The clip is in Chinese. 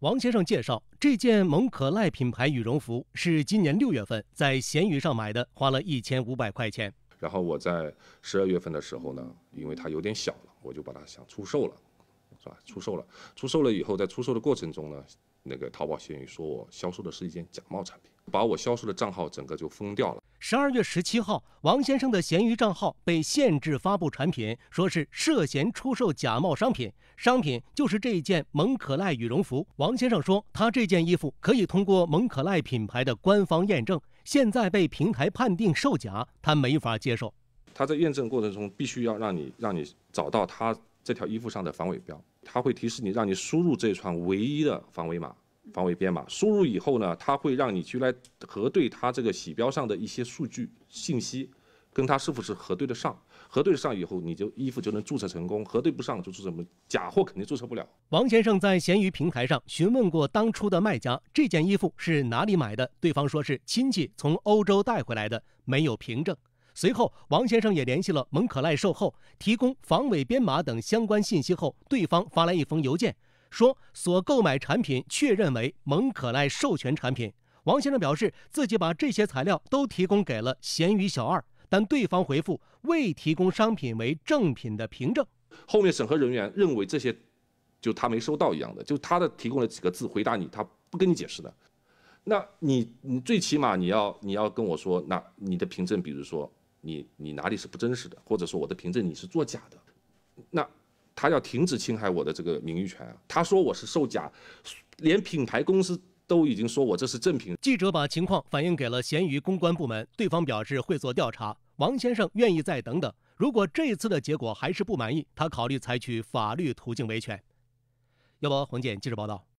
王先生介绍，这件蒙可赖品牌羽绒服是今年六月份在闲鱼上买的，花了一千五百块钱。然后我在十二月份的时候呢，因为它有点小了，我就把它想出售了，是吧？出售了，出售了以后，在出售的过程中呢，那个淘宝闲鱼说我销售的是一件假冒产品，把我销售的账号整个就封掉了。十二月十七号，王先生的闲鱼账号被限制发布产品，说是涉嫌出售假冒商品。商品就是这件蒙可赖羽绒服。王先生说，他这件衣服可以通过蒙可赖品牌的官方验证，现在被平台判定售假，他没法接受。他在验证过程中，必须要让你让你找到他这条衣服上的防伪标，他会提示你让你输入这串唯一的防伪码。防伪编码输入以后呢，他会让你去来核对他这个洗标上的一些数据信息，跟他是否是核对的上，核对上以后，你就衣服就能注册成功；核对不上就是什么假货肯定注册不了。王先生在闲鱼平台上询问过当初的卖家，这件衣服是哪里买的？对方说是亲戚从欧洲带回来的，没有凭证。随后，王先生也联系了蒙可赖售后，提供防伪编码等相关信息后，对方发来一封邮件。说所购买产品确认为蒙可赖授权产品。王先生表示自己把这些材料都提供给了咸鱼小二，但对方回复未提供商品为正品的凭证。后面审核人员认为这些就他没收到一样的，就他的提供了几个字回答你，他不跟你解释的。那你你最起码你要你要跟我说，那你的凭证，比如说你你哪里是不真实的，或者说我的凭证你是作假的，那。他要停止侵害我的这个名誉权啊！他说我是售假，连品牌公司都已经说我这是正品。记者把情况反映给了咸鱼公关部门，对方表示会做调查。王先生愿意再等等，如果这次的结果还是不满意，他考虑采取法律途径维权。要不，黄健记者报道。